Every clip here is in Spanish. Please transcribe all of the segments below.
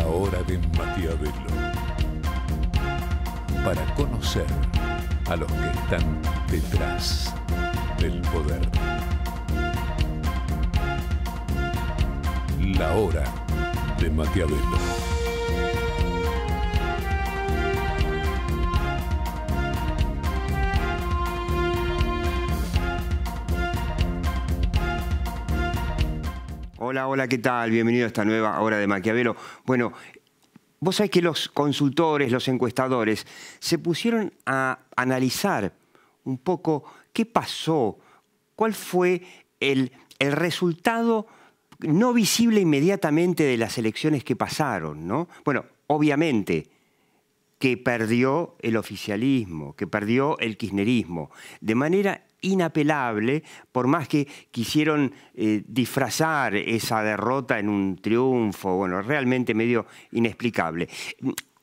la hora de matiavelo para conocer a los que están detrás del poder. La hora de Maquiavelo. Hola, hola, ¿qué tal? Bienvenido a esta nueva hora de Maquiavelo. Bueno, vos sabés que los consultores, los encuestadores, se pusieron a analizar un poco qué pasó, cuál fue el, el resultado no visible inmediatamente de las elecciones que pasaron, ¿no? Bueno, obviamente que perdió el oficialismo, que perdió el kirchnerismo, de manera inapelable, por más que quisieron eh, disfrazar esa derrota en un triunfo, bueno, realmente medio inexplicable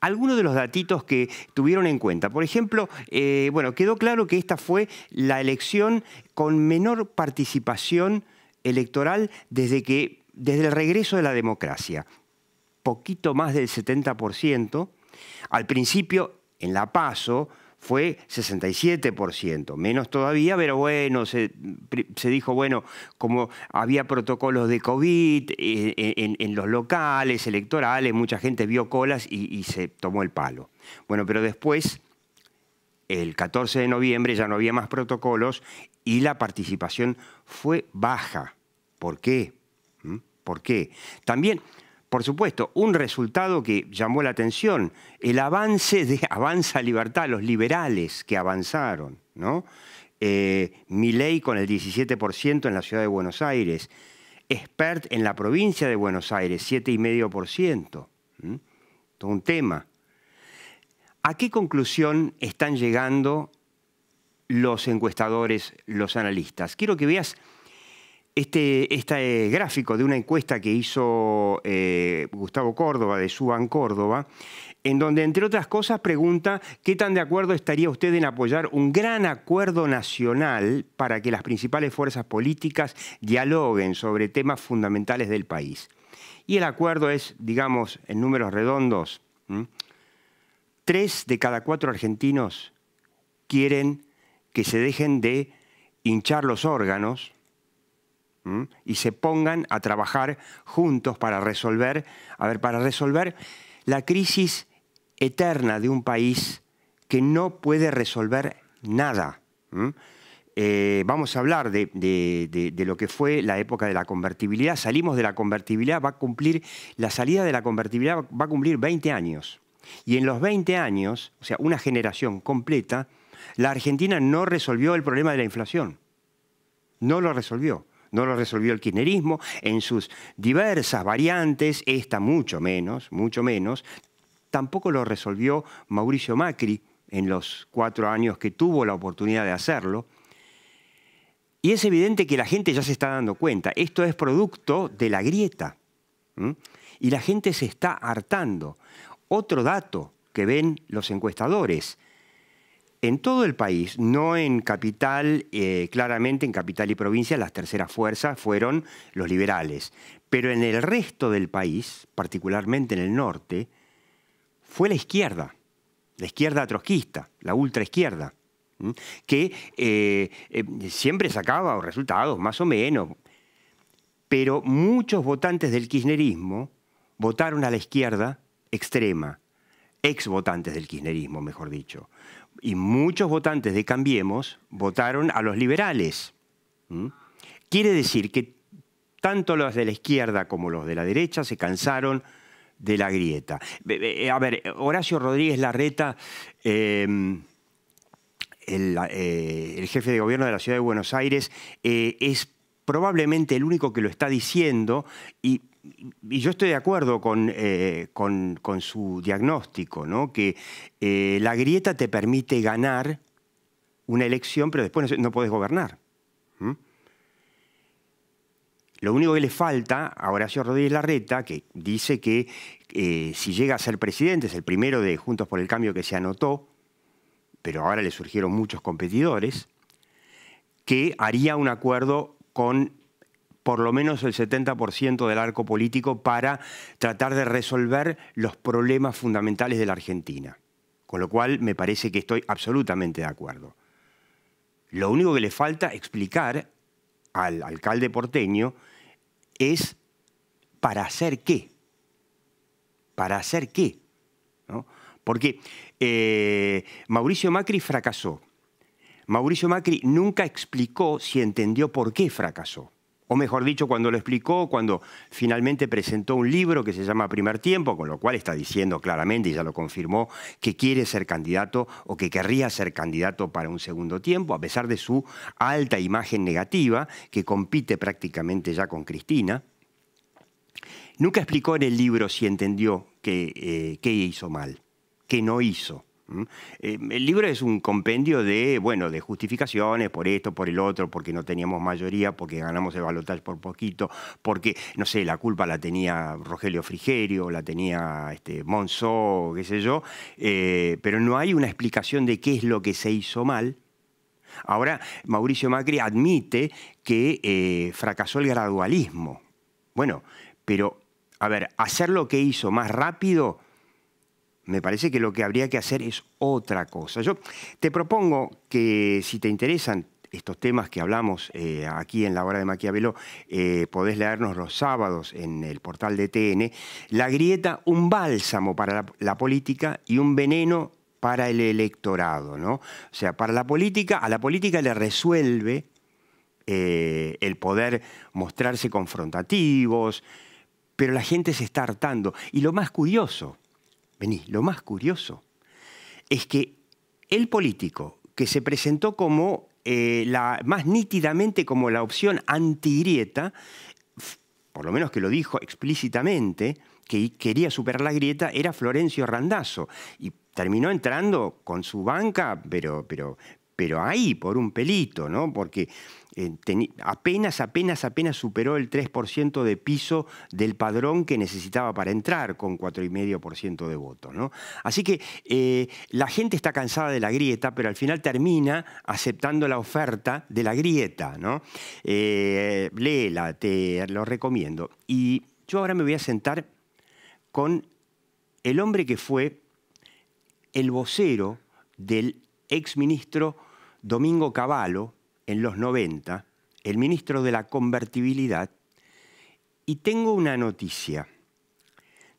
algunos de los datitos que tuvieron en cuenta. Por ejemplo, eh, bueno, quedó claro que esta fue la elección con menor participación electoral desde, que, desde el regreso de la democracia. Poquito más del 70%. Al principio, en la paso, fue 67%, menos todavía, pero bueno, se, dijo, bueno, como había protocolos de COVID e, e, en, los locales electorales, mucha gente vio colas y, y se tomó el palo. Bueno, pero después, el 14 de noviembre ya no había más protocolos y la participación fue baja. ¿Por qué? ¿Mm? ¿Por qué? También por supuesto, un resultado que llamó la atención, el avance de Avanza Libertad, los liberales que avanzaron, ¿no? Eh, con el 17% en la ciudad de Buenos Aires, Expert en la provincia de Buenos Aires, 7,5%. Todo un tema. ¿A qué conclusión están llegando los encuestadores, los analistas? Quiero que veas este, este, gráfico de una encuesta que hizo eh, Gustavo Córdoba de Suban Córdoba, en donde, entre otras cosas, pregunta qué tan de acuerdo estaría usted en apoyar un gran acuerdo nacional para que las principales fuerzas políticas dialoguen sobre temas fundamentales del país. Y el acuerdo es, digamos, en números redondos, tres de cada cuatro argentinos quieren que se dejen de hinchar los órganos, y se pongan a trabajar juntos para resolver, a ver, para resolver la crisis eterna de un país que no puede resolver nada. Eh, vamos a hablar de, lo que fue la época de la convertibilidad. Salimos de la convertibilidad, va a cumplir, la salida de la convertibilidad va a cumplir 20 años. Y en los 20 años, o sea, una generación completa, la Argentina no resolvió el problema de la inflación. No lo resolvió no lo resolvió el kirchnerismo en sus diversas variantes, esta mucho menos, mucho menos, tampoco lo resolvió Mauricio Macri en los cuatro años que tuvo la oportunidad de hacerlo. Y es evidente que la gente ya se está dando cuenta, esto es producto de la grieta. Y la gente se está hartando. Otro dato que ven los encuestadores, en todo el país, no en capital, eh, claramente en capital y provincia las terceras fuerzas fueron los liberales, pero en el resto del país, particularmente en el norte, fue la izquierda, la izquierda trotskista, la ultraizquierda, que eh, eh, siempre sacaba resultados, más o menos, pero muchos votantes del kirchnerismo votaron a la izquierda extrema, ex votantes del kirchnerismo, mejor dicho y muchos votantes de Cambiemos votaron a los liberales. Quiere decir que tanto los de la izquierda como los de la derecha se cansaron de la grieta. Eh, a ver, Horacio Rodríguez Larreta, em, eh, el, jefe de gobierno de la ciudad de Buenos Aires, eh, es probablemente el único que lo está diciendo y y yo estoy de acuerdo con, eh, su diagnóstico, ¿no? que eh, la grieta te permite ganar una elección, pero después no, puedes gobernar. Lo único que le falta a Horacio Rodríguez Larreta, que dice que eh, si llega a ser presidente, es el primero de Juntos por el Cambio que se anotó, pero ahora le surgieron muchos competidores, que haría un acuerdo con por lo menos el 70% del arco político para tratar de resolver los problemas fundamentales de la Argentina. Con lo cual me parece que estoy absolutamente de acuerdo. Lo único que le falta explicar al alcalde porteño es para hacer qué. ¿Para hacer qué? Porque eh, Mauricio Macri fracasó. Mauricio Macri nunca explicó si entendió por qué fracasó o mejor dicho, cuando lo explicó, cuando finalmente presentó un libro que se llama Primer Tiempo, con lo cual está diciendo claramente, y ya lo confirmó, que quiere ser candidato o que querría ser candidato para un segundo tiempo, a pesar de su alta imagen negativa, que compite prácticamente ya con Cristina. Nunca explicó en el libro si entendió que, ella eh, hizo mal, qué no hizo. Em, el libro es un compendio de, bueno, de justificaciones por esto, por el otro, porque no teníamos mayoría, porque ganamos el balotaje por poquito, porque, no sé, la culpa la tenía Rogelio Frigerio, la tenía este, qué sé yo, eh, pero no hay una explicación de qué es lo que se hizo mal. Ahora, Mauricio Macri admite que eh, fracasó el gradualismo. Bueno, pero, a ver, hacer lo que hizo más rápido me parece que lo que habría que hacer es otra cosa. Yo te propongo que si te interesan estos temas que hablamos eh, aquí en la hora de Maquiavelo, eh, podés leernos los sábados en el portal de TN, la grieta un bálsamo para la, política y un veneno para el electorado, ¿no? O sea, para la política, a la política le resuelve eh, el poder mostrarse confrontativos, pero la gente se está hartando. Y lo más curioso Vení, lo más curioso es que el político que se presentó como eh, la, más nítidamente como la opción anti-grieta, por lo menos que lo dijo explícitamente, que quería superar la grieta, era Florencio Randazzo. Y terminó entrando con su banca, pero, pero, pero ahí, por un pelito, ¿no? Porque eh, apenas, apenas, apenas superó el 3% de piso del padrón que necesitaba para entrar con 4,5% de votos. ¿no? Así que eh, la gente está cansada de la grieta, pero al final termina aceptando la oferta de la grieta. ¿no? Eh, léela, te lo recomiendo. Y yo ahora me voy a sentar con el hombre que fue el vocero del exministro Domingo Cavallo, en los 90, el ministro de la convertibilidad, y tengo una noticia.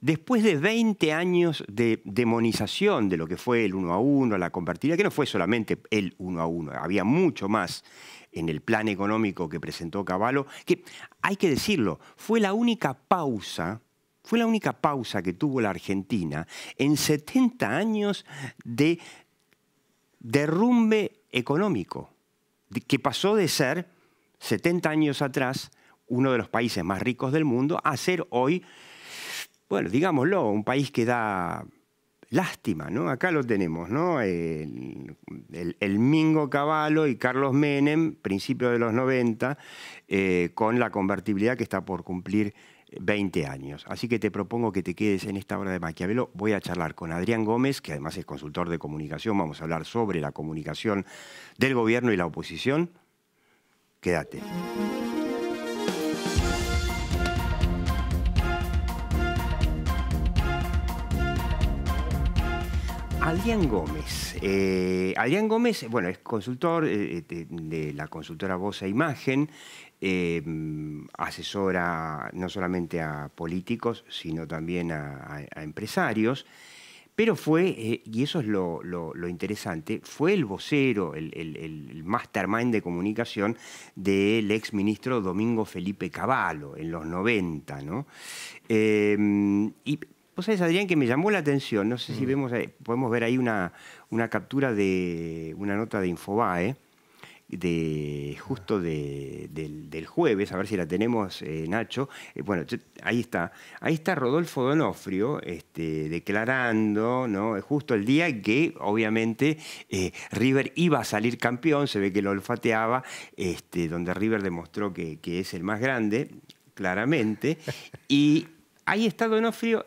Después de 20 años de demonización de lo que fue el 1 a 1, la convertibilidad, que no fue solamente el 1 a 1, había mucho más en el plan económico que presentó Caballo, que hay que decirlo, fue la única pausa, fue la única pausa que tuvo la Argentina en 70 años de derrumbe económico que pasó de ser, 70 años atrás, uno de los países más ricos del mundo, a ser hoy, bueno, digámoslo, un país que da lástima, ¿no? Acá lo tenemos, ¿no? El, Mingo Cavallo y Carlos Menem, principio de los 90, eh, con la convertibilidad que está por cumplir 20 años. Así que te propongo que te quedes en esta hora de Maquiavelo. Voy a charlar con Adrián Gómez, que además es consultor de comunicación. Vamos a hablar sobre la comunicación del gobierno y la oposición. Quédate. Adrián Gómez. Eh, Adrián Gómez, bueno, es consultor eh, eh, de, la consultora Voz a e Imagen, asesora no solamente a políticos, sino también a, empresarios, pero fue, y eso es lo, interesante, fue el vocero, el, mastermind de comunicación del exministro Domingo Felipe Cavallo en los 90, ¿no? y Vos sabés, Adrián, que me llamó la atención, no sé si mm. vemos, eh, podemos ver ahí una, una captura de una nota de Infobae, de, justo del, jueves, a ver si la tenemos, eh, Nacho. Eh, bueno, ahí está. Ahí está Rodolfo Donofrio este, declarando, ¿no? Justo el día que, obviamente, River iba a salir campeón, se ve que lo olfateaba, este, donde River demostró que, que es el más grande, claramente. Y ahí está Donofrio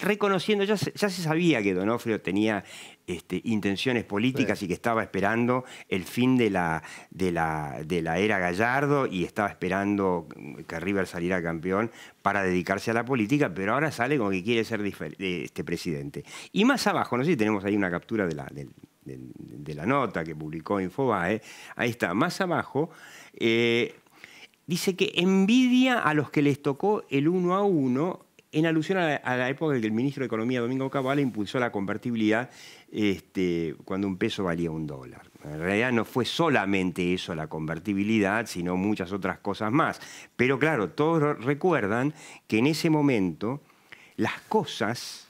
reconociendo, ya se, sabía que Donofrio tenía este, intenciones políticas y que estaba esperando el fin de la, de, la, de la era Gallardo y estaba esperando que River saliera campeón para dedicarse a la política, pero ahora sale como que quiere ser este presidente. Y más abajo, no sé si tenemos ahí una captura de la, la nota que publicó Infobae, ahí está, más abajo... Eh, dice que envidia a los que les tocó el uno a uno en alusión a la, época en que el ministro de Economía, Domingo Cabal, impulsó la convertibilidad este, cuando un peso valía un dólar. En realidad no fue solamente eso la convertibilidad, sino muchas otras cosas más. Pero claro, todos recuerdan que en ese momento las cosas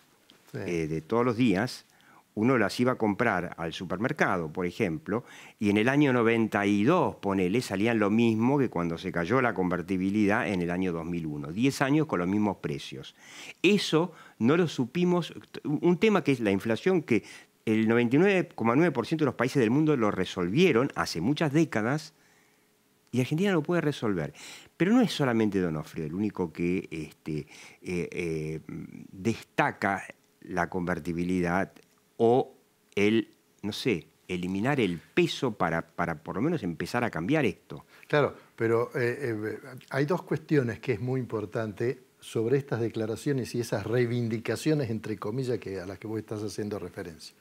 eh, de todos los días uno las iba a comprar al supermercado, por ejemplo, y en el año 92, ponele, salían lo mismo que cuando se cayó la convertibilidad en el año 2001. 10 años con los mismos precios. Eso no lo supimos, un tema que es la inflación que el 99,9% de los países del mundo lo resolvieron hace muchas décadas y Argentina lo puede resolver. Pero no es solamente Don Donofrio el único que este, eh, eh, destaca la convertibilidad o el, no sé, eliminar el peso para, para por lo menos empezar a cambiar esto. Claro, pero eh, eh, hay dos cuestiones que es muy importante sobre estas declaraciones y esas reivindicaciones, entre comillas, que, a las que vos estás haciendo referencia.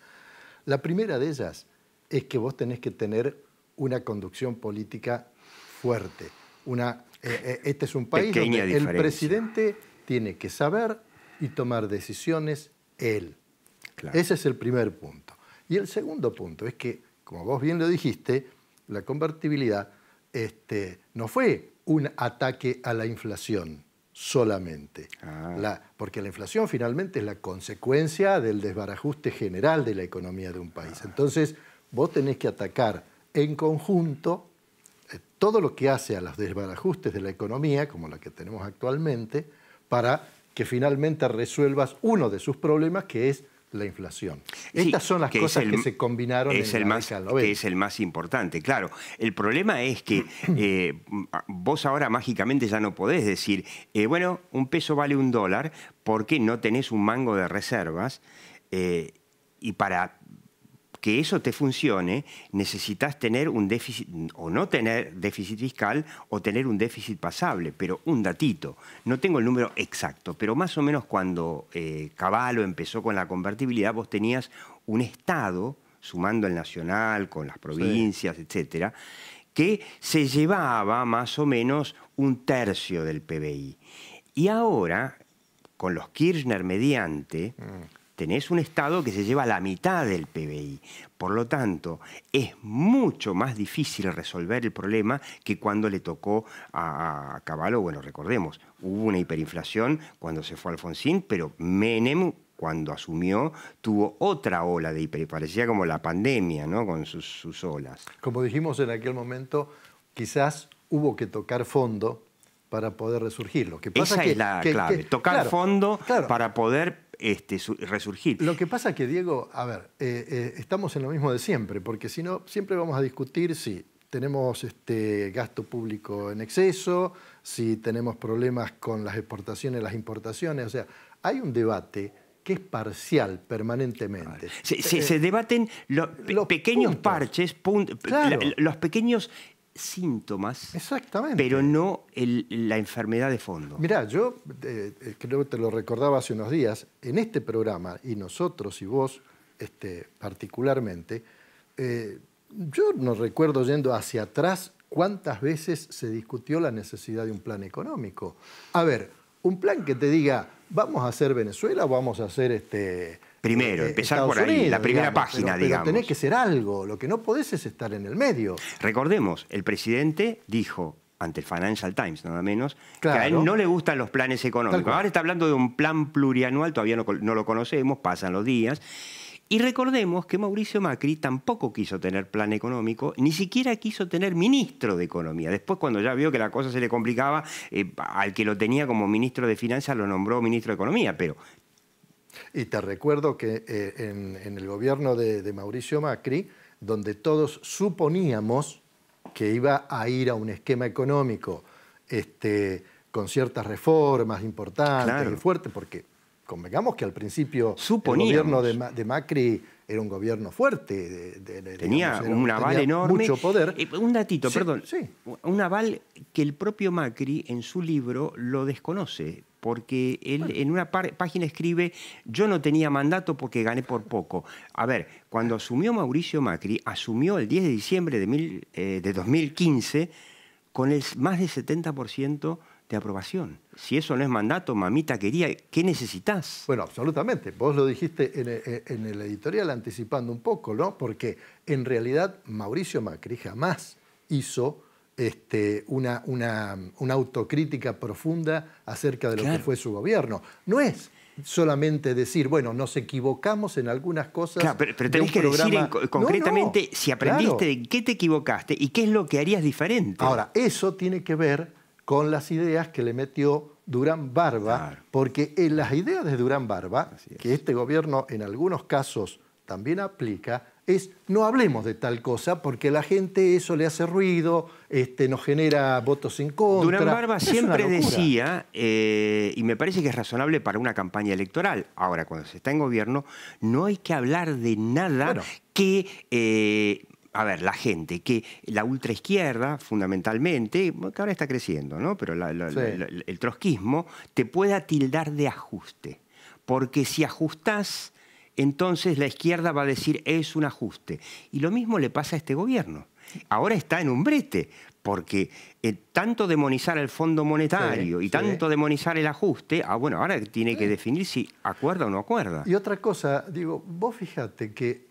La primera de ellas es que vos tenés que tener una conducción política fuerte. Eh, este es un país donde el presidente tiene que saber y tomar decisiones él. Ese es el primer punto. Y el segundo punto es que, como vos bien lo dijiste, la convertibilidad este, no fue un ataque a la inflación solamente, ah. porque la inflación finalmente es la consecuencia del desbarajuste general de la economía de un país. Ah. Entonces, vos tenés que atacar en conjunto eh, todo lo que hace a los desbarajustes de la economía, como la que tenemos actualmente, para que finalmente resuelvas uno de sus problemas, que es la inflación. Estas son las cosas que se combinaron es en el más, que es el más importante, claro. El problema es que eh, vos ahora mágicamente ya no podés decir, eh, bueno, un peso vale un dólar porque no tenés un mango de reservas eh, y para que eso te funcione, necesitas tener un déficit, o no tener déficit fiscal, o tener un déficit pasable, pero un datito. No tengo el número exacto, pero más o menos cuando eh, empezó con la convertibilidad, vos tenías un Estado, sumando el nacional, con las provincias, etcétera, que se llevaba más o menos un tercio del PBI. Y ahora, con los Kirchner mediante, mm. Es un Estado que se lleva la mitad del PBI. Por lo tanto, es mucho más difícil resolver el problema que cuando le tocó a Caballo. Bueno, recordemos, hubo una hiperinflación cuando se fue Alfonsín, pero Menem cuando asumió, tuvo otra ola de hiper, parecía como la pandemia, ¿no? Con sus, olas. Como dijimos en aquel momento, quizás hubo que tocar fondo para poder resurgir. Lo que pasa Esa es la clave, tocar fondo para poder este, resurgir. Lo que pasa es que, Diego, a ver, eh, eh, estamos en lo mismo de siempre, porque si no, siempre vamos a discutir si tenemos este gasto público en exceso, si tenemos problemas con las exportaciones, las importaciones, o sea, hay un debate que es parcial permanentemente. Eh, se, debaten los pequeños parches, los pequeños síntomas, Exactamente. pero no la enfermedad de fondo. Mirá, yo eh, eh, creo que te lo recordaba hace unos días, en este programa, y nosotros y vos este, particularmente, eh, yo no recuerdo yendo hacia atrás cuántas veces se discutió la necesidad de un plan económico. A ver, un plan que te diga, vamos a hacer Venezuela, vamos a hacer este, Primero, eh, empezar por ahí, la primera página, digamos. tenés que ser algo, lo que no podés es estar en el medio. Recordemos, el presidente dijo ante el Financial Times, nada menos, que a él no le gustan los planes económicos. Ahora está hablando de un plan plurianual, todavía no, lo conocemos, pasan los días. Y recordemos que Mauricio Macri tampoco quiso tener plan económico, ni siquiera quiso tener ministro de Economía. Después, cuando ya vio que la cosa se le complicaba, eh, al que lo tenía como ministro de Finanzas lo nombró ministro de Economía, pero y te recuerdo que eh, en, el gobierno de, Mauricio Macri, donde todos suponíamos que iba a ir a un esquema económico este, con ciertas reformas importantes y fuertes, porque convengamos que al principio el gobierno de Macri era un gobierno fuerte. tenía un, aval enorme. Mucho poder. Eh, un datito, perdón. Sí. Un aval que el propio Macri en su libro lo desconoce, porque él en una página escribe, yo no tenía mandato porque gané por poco. A ver, cuando asumió Mauricio Macri, asumió el 10 de diciembre de, 2015 eh, con el más de 70% de aprobación. Si eso no es mandato, mamita quería, ¿qué necesitas? Bueno, absolutamente. Vos lo dijiste eh, eh, en el, editorial anticipando un poco, ¿no? Porque en realidad Mauricio Macri jamás hizo este, una, una, una, autocrítica profunda acerca de lo que fue su gobierno. No es solamente decir, bueno, nos equivocamos en algunas cosas. pero, que decir concretamente si aprendiste de qué te equivocaste y qué es lo que harías diferente. Ahora, eso tiene que ver con las ideas que le metió Durán Barba, porque en eh, las ideas de Durán Barba, que este gobierno en algunos casos también aplica, es no hablemos de tal cosa porque la gente eso le hace ruido, este, nos genera votos en contra. Durán Barba siempre decía, eh, y me parece que es razonable para una campaña electoral, ahora cuando se está en gobierno, no hay que hablar de nada que eh, a ver, la gente, que la ultraizquierda, fundamentalmente, que ahora está creciendo, ¿no? Pero el trotskismo te pueda tildar de ajuste. Porque si ajustás, entonces la izquierda va a decir es un ajuste. Y lo mismo le pasa a este gobierno. Ahora está en un brete, porque eh, tanto demonizar el Fondo Monetario y tanto demonizar el ajuste, ah, bueno, ahora tiene que definir si acuerda o no acuerda. Y otra cosa, digo, vos fíjate que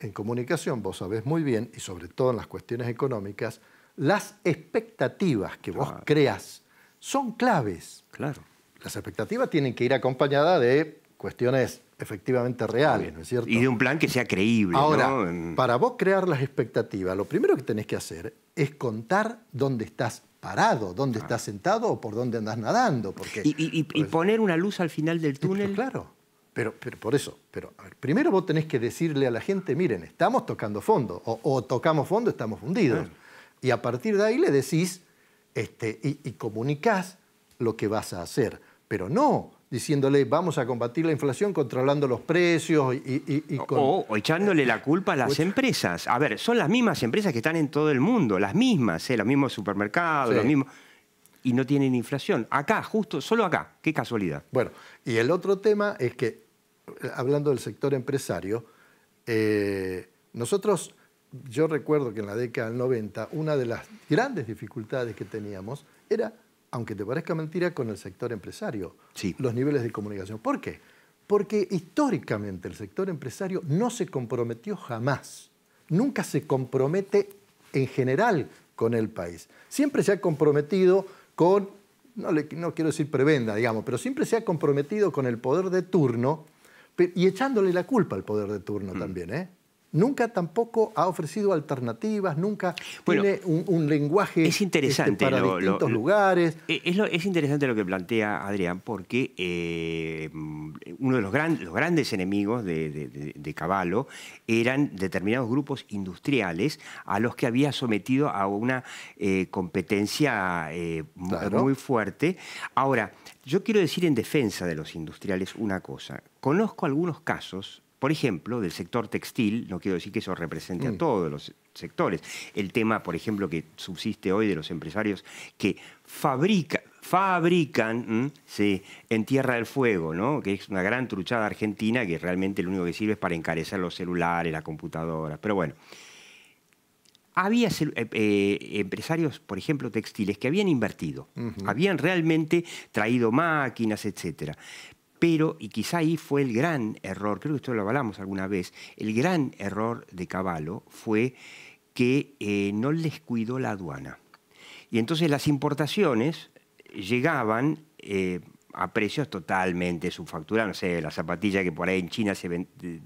en comunicación, vos sabés muy bien, y sobre todo en las cuestiones económicas, las expectativas que vos creas son claves. Claro. Las expectativas tienen que ir acompañadas de cuestiones efectivamente reales, ¿no es cierto? Y de un plan que sea creíble. Ahora, para vos crear las expectativas, lo primero que tenés que hacer es contar dónde estás parado, dónde estás sentado o por dónde andás nadando. Porque, y, y pues poner una luz al final del túnel. claro. Pero, por eso, pero primero vos tenés que decirle a la gente, miren, estamos tocando fondo, o, tocamos fondo, estamos fundidos. Y a partir de ahí le decís este, y, y, comunicás lo que vas a hacer, pero no diciéndole vamos a combatir la inflación controlando los precios y, o, echándole la culpa a las empresas. A ver, son las mismas empresas que están en todo el mundo, las mismas, eh, los mismos supermercados, los mismos y no tienen inflación. Acá, justo, solo acá. Qué casualidad. Bueno, y el otro tema es que hablando del sector empresario, eh, nosotros, yo recuerdo que en la década del 90, una de las grandes dificultades que teníamos era, aunque te parezca mentira, con el sector empresario, los niveles de comunicación. ¿Por qué? Porque históricamente el sector empresario no se comprometió jamás, nunca se compromete en general con el país. Siempre se ha comprometido con, no, le, no quiero decir prebenda, digamos, pero siempre se ha comprometido con el poder de turno y echándole la culpa al poder de turno mm. también. ¿eh? nunca tampoco ha ofrecido alternativas, nunca tiene un, lenguaje es interesante este, para distintos lugares. Eh, es, interesante lo que plantea Adrián, porque eh, uno de los, los grandes enemigos de, de, eran determinados grupos industriales a los que había sometido a una eh, competencia muy fuerte. Ahora, yo quiero decir en defensa de los industriales una cosa. Conozco algunos casos por ejemplo, del sector textil, no quiero decir que eso represente a mm. todos los sectores, el tema, por ejemplo, que subsiste hoy de los empresarios que fabrican en Tierra del Fuego, ¿no? que es una gran truchada argentina que realmente lo único que sirve es para encarecer los celulares, las computadoras, pero bueno. Había eh, eh, empresarios, por ejemplo, textiles, que habían invertido, habían realmente traído máquinas, etc., pero, y quizá ahí fue el gran error, creo que esto lo hablamos alguna vez, el gran error de Caballo fue que eh, no les cuidó la aduana. Y entonces las importaciones llegaban eh, a precios totalmente subfacturados. No sé, la zapatilla que por ahí en China se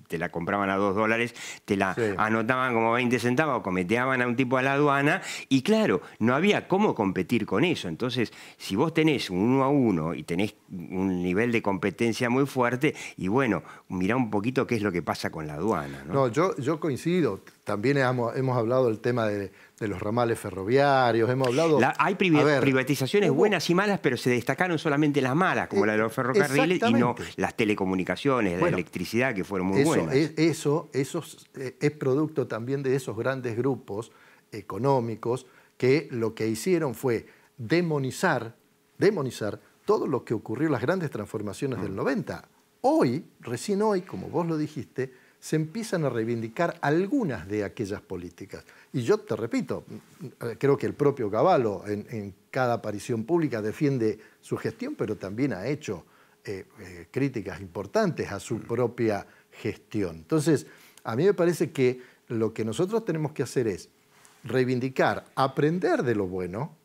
te, la compraban a dos dólares, te la anotaban como 20 centavos cometeaban a un tipo a la aduana. Y claro, no había cómo competir con eso. Entonces, si vos tenés uno a uno y tenés un nivel de competencia muy fuerte, y bueno, mirá un poquito qué es lo que pasa con la aduana. No, yo, yo coincido también hemos, hablado del tema de, los ramales ferroviarios, hemos hablado... hay privatizaciones buenas y malas, pero se destacaron solamente las malas, como eh, la de los ferrocarriles, y no las telecomunicaciones, la electricidad, que fueron muy buenas. eso, es, eh, es producto también de esos grandes grupos económicos que lo que hicieron fue demonizar, demonizar todo lo que ocurrió, las grandes transformaciones del 90. Mm. Hoy, recién hoy, como vos lo dijiste, se empiezan a reivindicar algunas de aquellas políticas. Y yo te repito, creo que el propio Caballo en, cada aparición pública defiende su gestión, pero también ha hecho eh, eh, críticas importantes a su propia gestión. Entonces, a mí me parece que lo que nosotros tenemos que hacer es reivindicar, aprender de lo bueno,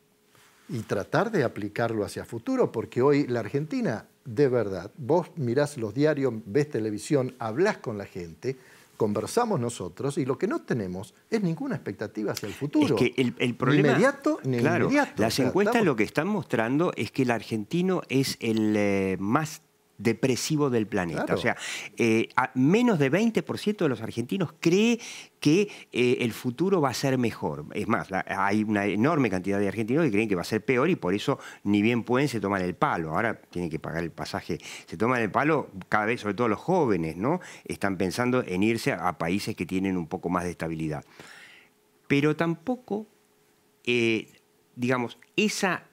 y tratar de aplicarlo hacia futuro, porque hoy la Argentina, de verdad, vos mirás los diarios, ves televisión, hablas con la gente, conversamos nosotros y lo que no tenemos es ninguna expectativa hacia el futuro. Es que el, problema, inmediato ni claro, Las encuestas lo que están mostrando es que el argentino es el eh, más depresivo del planeta. O sea, eh, menos de 20% de los argentinos cree que eh, el futuro va a ser mejor. Es más, hay una enorme cantidad de argentinos que creen que va a ser peor y por eso ni bien pueden se tomar el palo. Ahora tienen que pagar el pasaje. Se toman el palo cada vez, sobre todo los jóvenes, ¿no? Están pensando en irse a, países que tienen un poco más de estabilidad. Pero tampoco, eh, digamos, esa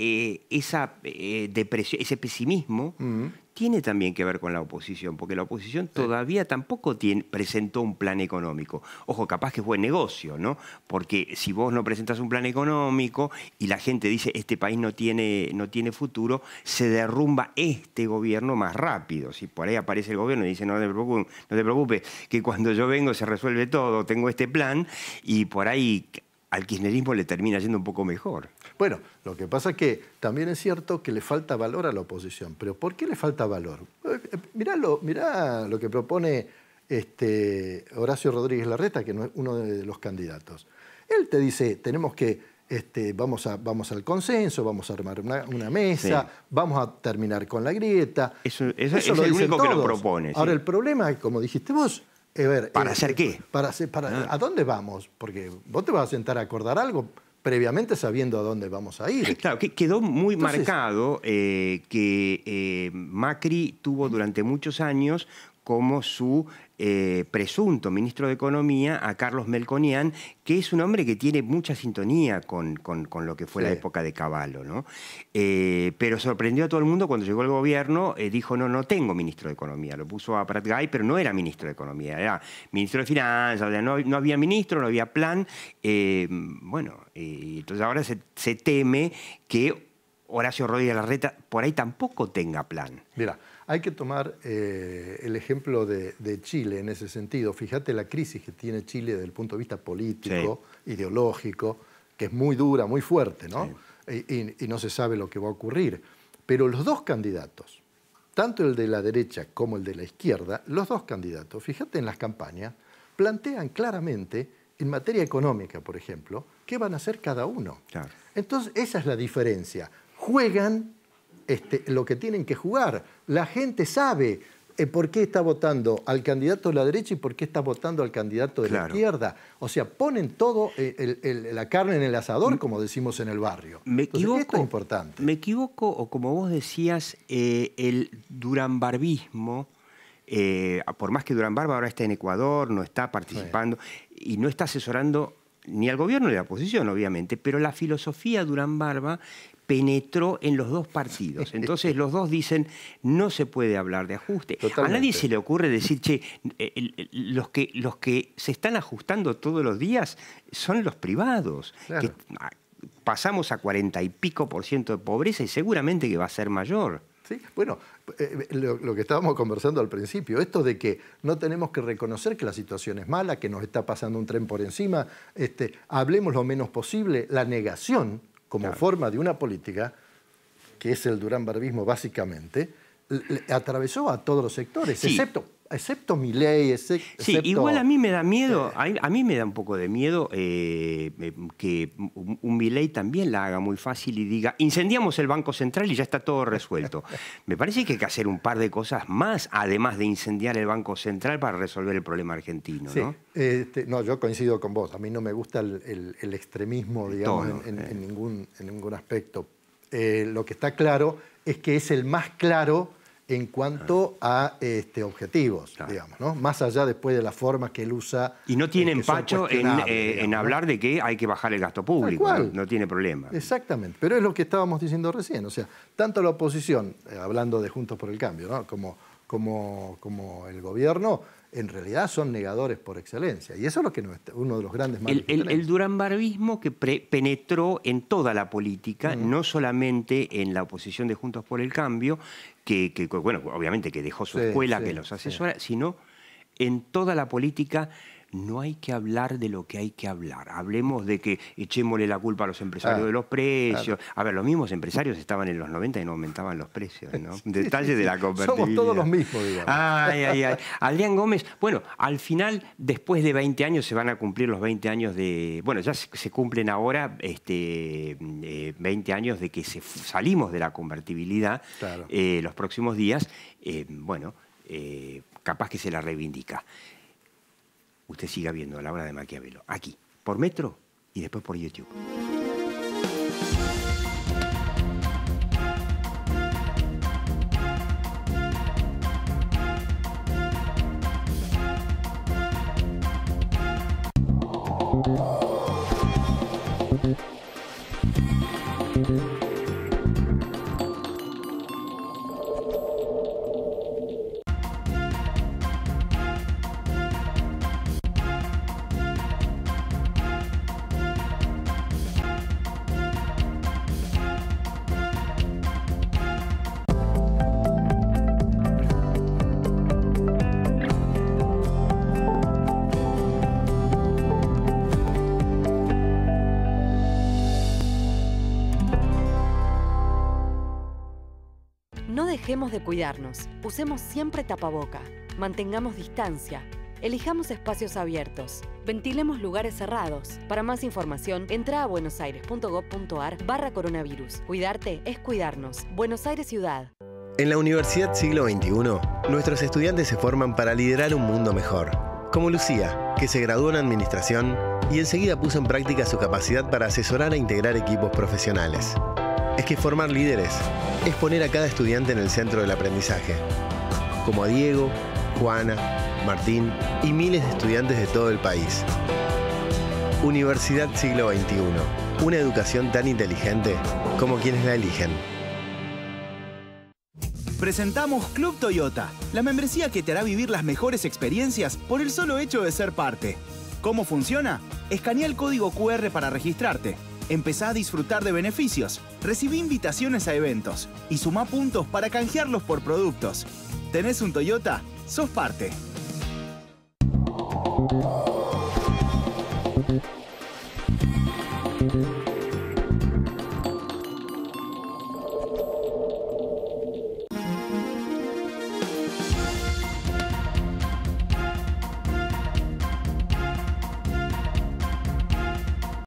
esa depresión, ese pesimismo tiene también que ver con la oposición, porque la oposición todavía tampoco presentó un plan económico. Ojo, capaz que es buen negocio, ¿no? Porque si vos no presentas un plan económico y la gente dice este país no tiene, no tiene futuro, se derrumba este gobierno más rápido. Si por ahí aparece el gobierno y dice no no te preocupes que cuando yo vengo se resuelve todo, tengo este plan, y por ahí al kirchnerismo le termina yendo un poco mejor. Bueno, lo que pasa es que también es cierto que le falta valor a la oposición. ¿Pero por qué le falta valor? Eh, eh, mirá lo, lo que propone este Horacio Rodríguez Larreta, que no es uno de los candidatos. Él te dice, tenemos que, este, vamos, a, vamos al consenso, vamos a armar una, mesa, vamos a terminar con la grieta. Eso, es lo único que lo propone. Ahora, el problema, como dijiste vos, eh, ¿Para eh, hacer qué? Para, para, ah. ¿A dónde vamos? Porque vos te vas a sentar a acordar algo previamente sabiendo a dónde vamos a ir. Claro, quedó muy marcado eh, que Macri tuvo durante muchos años como su eh, presunto ministro de Economía, a Carlos Melconian, que es un hombre que tiene mucha sintonía con, lo que fue la época de Caballo. ¿no? Eh, pero sorprendió a todo el mundo cuando llegó el gobierno, eh, dijo, no, no tengo ministro de Economía. Lo puso a Prat gay pero no era ministro de Economía, era ministro de Finanzas, no, había ministro, no había plan. bueno, entonces ahora se, se teme que Horacio Rodríguez Larreta por ahí tampoco tenga plan. Mira, hay que tomar eh, el ejemplo de, Chile en ese sentido. Fíjate la crisis que tiene Chile desde el punto de vista político, ideológico, que es muy dura, muy fuerte, ¿no? Y, no se sabe lo que va a ocurrir. Pero los dos candidatos, tanto el de la derecha como el de la izquierda, los dos candidatos, fíjate en las campañas, plantean claramente en materia económica, por ejemplo, qué van a hacer cada uno. Entonces, esa es la diferencia. Juegan este, lo que tienen que jugar. La gente sabe eh, por qué está votando al candidato de la derecha y por qué está votando al candidato de la izquierda. O sea, ponen todo eh, la carne en el asador, como decimos en el barrio. Me equivoco. Esto importante. Me equivoco, o como vos decías, eh, el durambarbismo, por más que Durán ahora está en Ecuador, no está participando y no está asesorando ni al gobierno ni a la oposición, obviamente, pero la filosofía Durán Barba penetró en los dos partidos. Entonces los dos dicen, no se puede hablar de ajuste. A nadie se le ocurre decir, che, eh, los que, los que se están ajustando todos los días son los privados. Ah, pasamos a cuarenta y pico por ciento de pobreza y seguramente que va a ser mayor. Sí, bueno, eh, eh, lo, que estábamos conversando al principio, esto de que no tenemos que reconocer que la situación es mala, que nos está pasando un tren por encima, este, hablemos lo menos posible, la negación como forma de una política, que es el Durán Barbismo básicamente, atravesó a todos los sectores, excepto excepto mi ley, excepto... Sí, igual a mí me da miedo, a mí me da un poco de miedo eh, eh, que un ley también la haga muy fácil y diga, incendiamos el Banco Central y ya está todo resuelto. me parece que hay que hacer un par de cosas más, además de incendiar el Banco Central para resolver el problema argentino, sí. ¿no? Este, yo coincido con vos, a mí no me gusta el, extremismo, digamos, eh. en, ningún, aspecto. lo que está claro es que es el más claro en cuanto a este, objetivos, digamos, ¿no? Más allá después de la forma que él usa. Y no tiene eh, empacho en, eh, hablar de que hay que bajar el gasto público, ¿no? tiene problema. Exactamente, pero es lo que estábamos diciendo recién, o sea, tanto la oposición, eh, hablando de Juntos por el Cambio, ¿no? como, como, como el gobierno, en realidad son negadores por excelencia. Y eso es lo que uno de los grandes males. El, el, que penetró en toda la política, no solamente en la oposición de Juntos por el Cambio, que, bueno, obviamente que dejó su escuela, que los asesora, sino en toda la política no hay que hablar de lo que hay que hablar. Hablemos de que echémosle la culpa a los empresarios de los precios. A ver, los mismos empresarios estaban en los 90 y no aumentaban los precios, ¿no? Detalle de la convertibilidad. Somos todos los mismos, digamos. Ay, ay, ay. Adrián Gómez, bueno, al final, después de 20 años, se van a cumplir los 20 años de... Bueno, ya se cumplen ahora 20 este, eh, años de que salimos de la convertibilidad eh, los próximos días. Eh, bueno, capaz que se la reivindica usted siga viendo la obra de Maquiavelo, aquí, por metro y después por YouTube. Dejemos de cuidarnos, usemos siempre tapaboca, mantengamos distancia, elijamos espacios abiertos, ventilemos lugares cerrados. Para más información, entra a buenosaires.gov.ar barra coronavirus. Cuidarte es cuidarnos. Buenos Aires Ciudad. En la Universidad Siglo XXI, nuestros estudiantes se forman para liderar un mundo mejor. Como Lucía, que se graduó en Administración y enseguida puso en práctica su capacidad para asesorar e integrar equipos profesionales es que formar líderes es poner a cada estudiante en el centro del aprendizaje, como a Diego, Juana, Martín y miles de estudiantes de todo el país. Universidad Siglo XXI, una educación tan inteligente como quienes la eligen. Presentamos Club Toyota, la membresía que te hará vivir las mejores experiencias por el solo hecho de ser parte. ¿Cómo funciona? Escanea el código QR para registrarte Empezá a disfrutar de beneficios, recibí invitaciones a eventos y sumá puntos para canjearlos por productos. ¿Tenés un Toyota? Sos parte.